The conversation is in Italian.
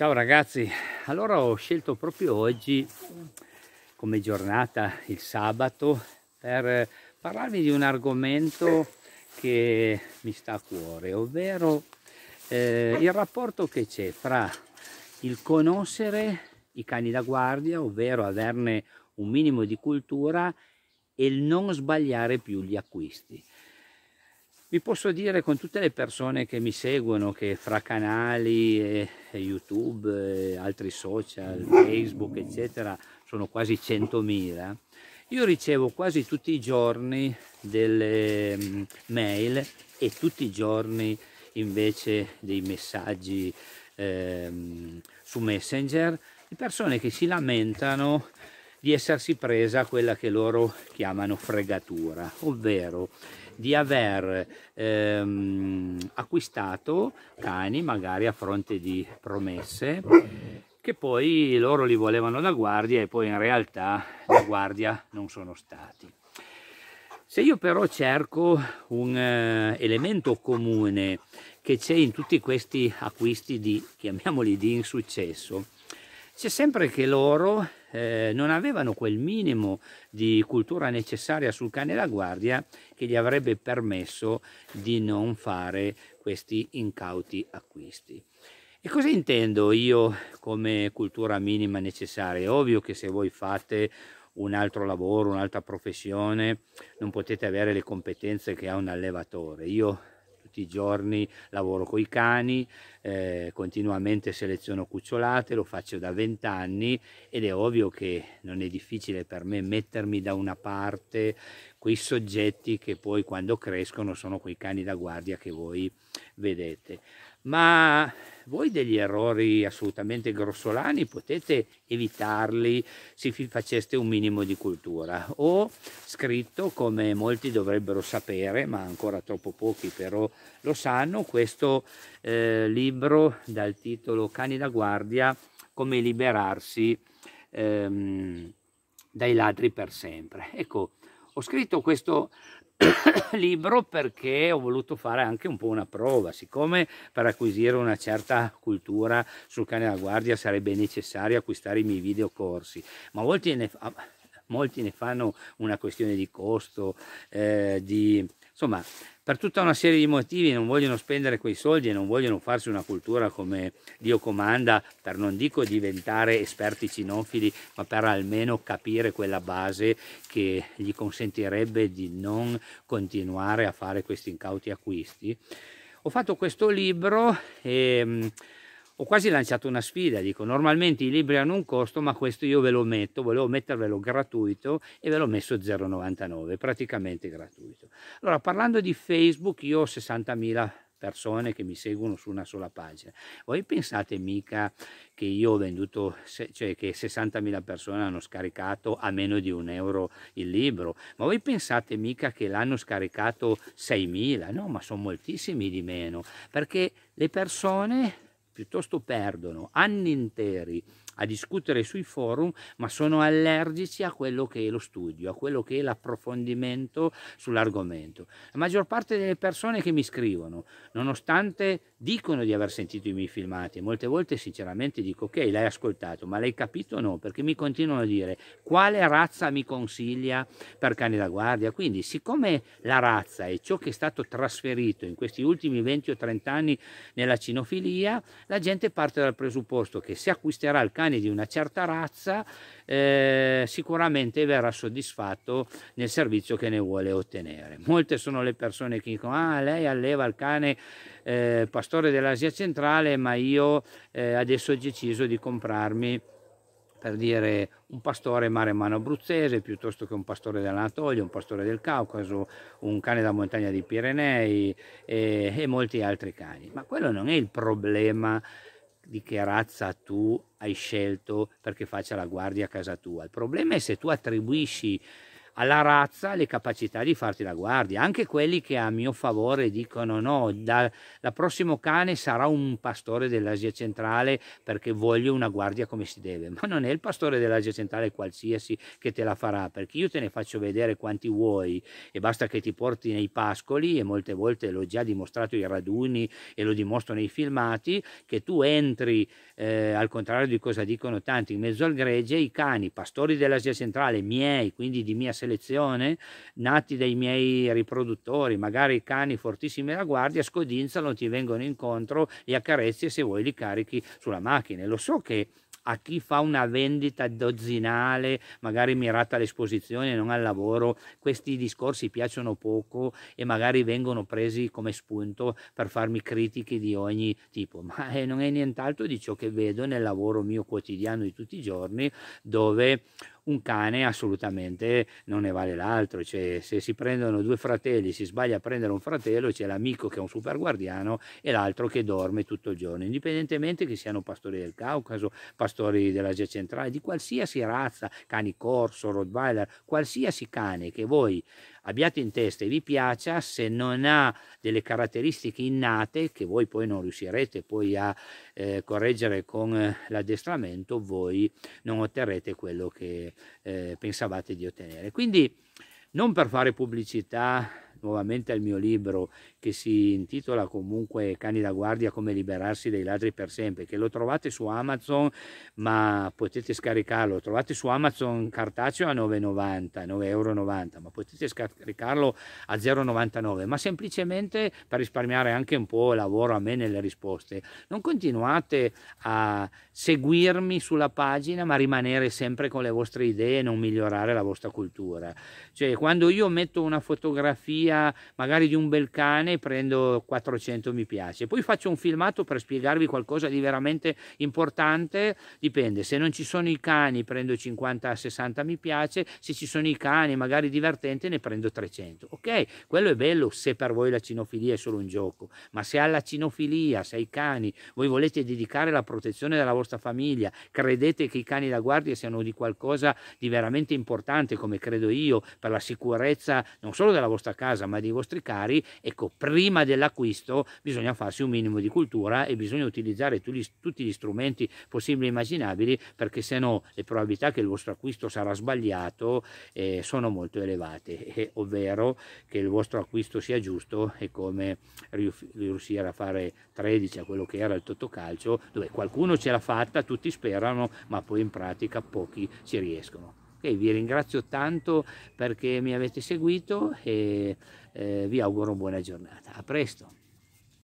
Ciao ragazzi, allora ho scelto proprio oggi come giornata il sabato per parlarvi di un argomento che mi sta a cuore, ovvero eh, il rapporto che c'è fra il conoscere i cani da guardia, ovvero averne un minimo di cultura e il non sbagliare più gli acquisti vi posso dire con tutte le persone che mi seguono, che fra canali, e, YouTube, e altri social, Facebook, eccetera, sono quasi 100.000, io ricevo quasi tutti i giorni delle mm, mail e tutti i giorni invece dei messaggi eh, su Messenger di persone che si lamentano di essersi presa quella che loro chiamano fregatura, ovvero di aver ehm, acquistato cani magari a fronte di promesse che poi loro li volevano da guardia e poi in realtà da guardia non sono stati. Se io però cerco un eh, elemento comune che c'è in tutti questi acquisti di, chiamiamoli di insuccesso, c'è sempre che loro eh, non avevano quel minimo di cultura necessaria sul cane da guardia che gli avrebbe permesso di non fare questi incauti acquisti. E cosa intendo io come cultura minima necessaria? È ovvio che se voi fate un altro lavoro, un'altra professione, non potete avere le competenze che ha un allevatore. Io tutti i giorni lavoro con i cani, eh, continuamente seleziono cucciolate, lo faccio da vent'anni ed è ovvio che non è difficile per me mettermi da una parte quei soggetti che poi quando crescono sono quei cani da guardia che voi vedete. Ma voi degli errori assolutamente grossolani potete evitarli se faceste un minimo di cultura. Ho scritto, come molti dovrebbero sapere, ma ancora troppo pochi però lo sanno, questo eh, libro dal titolo Cani da guardia, come liberarsi ehm, dai ladri per sempre. Ecco, ho scritto questo libro perché ho voluto fare anche un po' una prova, siccome per acquisire una certa cultura sul cane da guardia sarebbe necessario acquistare i miei videocorsi, ma molti ne, molti ne fanno una questione di costo, eh, di, insomma per tutta una serie di motivi non vogliono spendere quei soldi e non vogliono farsi una cultura come Dio comanda, per non dico diventare esperti cinofili, ma per almeno capire quella base che gli consentirebbe di non continuare a fare questi incauti acquisti. Ho fatto questo libro e mm, ho quasi lanciato una sfida, dico normalmente i libri hanno un costo ma questo io ve lo metto, volevo mettervelo gratuito e ve l'ho messo 0,99, praticamente gratuito. Allora parlando di Facebook io ho 60.000 persone che mi seguono su una sola pagina. Voi pensate mica che io ho venduto, cioè che 60.000 persone hanno scaricato a meno di un euro il libro, ma voi pensate mica che l'hanno scaricato 6.000? No, ma sono moltissimi di meno, perché le persone piuttosto perdono anni interi a discutere sui forum, ma sono allergici a quello che è lo studio, a quello che è l'approfondimento sull'argomento. La maggior parte delle persone che mi scrivono, nonostante dicono di aver sentito i miei filmati, molte volte sinceramente dico ok, l'hai ascoltato, ma l'hai capito o no? Perché mi continuano a dire quale razza mi consiglia per cani da guardia. Quindi siccome la razza è ciò che è stato trasferito in questi ultimi 20 o 30 anni nella cinofilia, la gente parte dal presupposto che se acquisterà il cane umani di una certa razza, eh, sicuramente verrà soddisfatto nel servizio che ne vuole ottenere. Molte sono le persone che dicono: Ah, lei alleva il cane eh, pastore dell'Asia centrale, ma io eh, adesso ho deciso di comprarmi per dire un pastore mare mano abruzzese piuttosto che un pastore dell'Anatolia, un pastore del Caucaso, un cane da montagna dei Pirenei e, eh, e molti altri cani. Ma quello non è il problema di che razza tu hai scelto perché faccia la guardia a casa tua. Il problema è se tu attribuisci alla razza le capacità di farti la guardia, anche quelli che a mio favore dicono no, da, prossimo cane sarà un pastore dell'Asia centrale perché voglio una guardia come si deve, ma non è il pastore dell'Asia centrale qualsiasi che te la farà, perché io te ne faccio vedere quanti vuoi e basta che ti porti nei pascoli e molte volte l'ho già dimostrato i raduni e lo dimostro nei filmati, che tu entri eh, al contrario di cosa dicono tanti in mezzo al gregge, i cani pastori dell'Asia centrale miei, quindi di mia selezione, selezione, nati dai miei riproduttori, magari cani fortissimi da guardia, scodinzano, ti vengono incontro, li accarezzi e se vuoi li carichi sulla macchina. E lo so che a chi fa una vendita dozzinale, magari mirata all'esposizione e non al lavoro, questi discorsi piacciono poco e magari vengono presi come spunto per farmi critiche di ogni tipo, ma eh, non è nient'altro di ciò che vedo nel lavoro mio quotidiano di tutti i giorni, dove un cane assolutamente non ne vale l'altro, cioè se si prendono due fratelli, si sbaglia a prendere un fratello, c'è l'amico che è un super guardiano e l'altro che dorme tutto il giorno, indipendentemente che siano pastori del Caucaso, pastori dell'Asia centrale, di qualsiasi razza, cani corso, rottweiler, qualsiasi cane che voi abbiate in testa e vi piaccia, se non ha delle caratteristiche innate che voi poi non riuscirete poi a eh, correggere con eh, l'addestramento, voi non otterrete quello che eh, pensavate di ottenere. Quindi non per fare pubblicità nuovamente al mio libro che si intitola comunque Cani da guardia come liberarsi dei ladri per sempre, che lo trovate su Amazon, ma potete scaricarlo, trovate su Amazon cartaceo a 9,90 euro, ma potete scaricarlo a 0,99, ma semplicemente per risparmiare anche un po' lavoro a me nelle risposte. Non continuate a seguirmi sulla pagina, ma rimanere sempre con le vostre idee e non migliorare la vostra cultura. Cioè, quando io metto una fotografia storia magari di un bel cane prendo 400 mi piace poi faccio un filmato per spiegarvi qualcosa di veramente importante dipende se non ci sono i cani prendo 50 60 mi piace se ci sono i cani magari divertente ne prendo 300 ok quello è bello se per voi la cinofilia è solo un gioco ma se alla cinofilia se ai cani voi volete dedicare la protezione della vostra famiglia credete che i cani da guardia siano di qualcosa di veramente importante come credo io per la sicurezza non solo della vostra casa casa ma dei vostri cari, ecco, prima dell'acquisto bisogna farsi un minimo di cultura e bisogna utilizzare tutti gli, strumenti possibili e immaginabili perché se no le probabilità che il vostro acquisto sarà sbagliato eh, sono molto elevate, eh, ovvero che il vostro acquisto sia giusto e come riuscire a fare 13 a quello che era il totocalcio dove qualcuno ce l'ha fatta, tutti sperano, ma poi in pratica pochi ci riescono. Ok, vi ringrazio tanto perché mi avete seguito e eh, vi auguro buona giornata. A presto.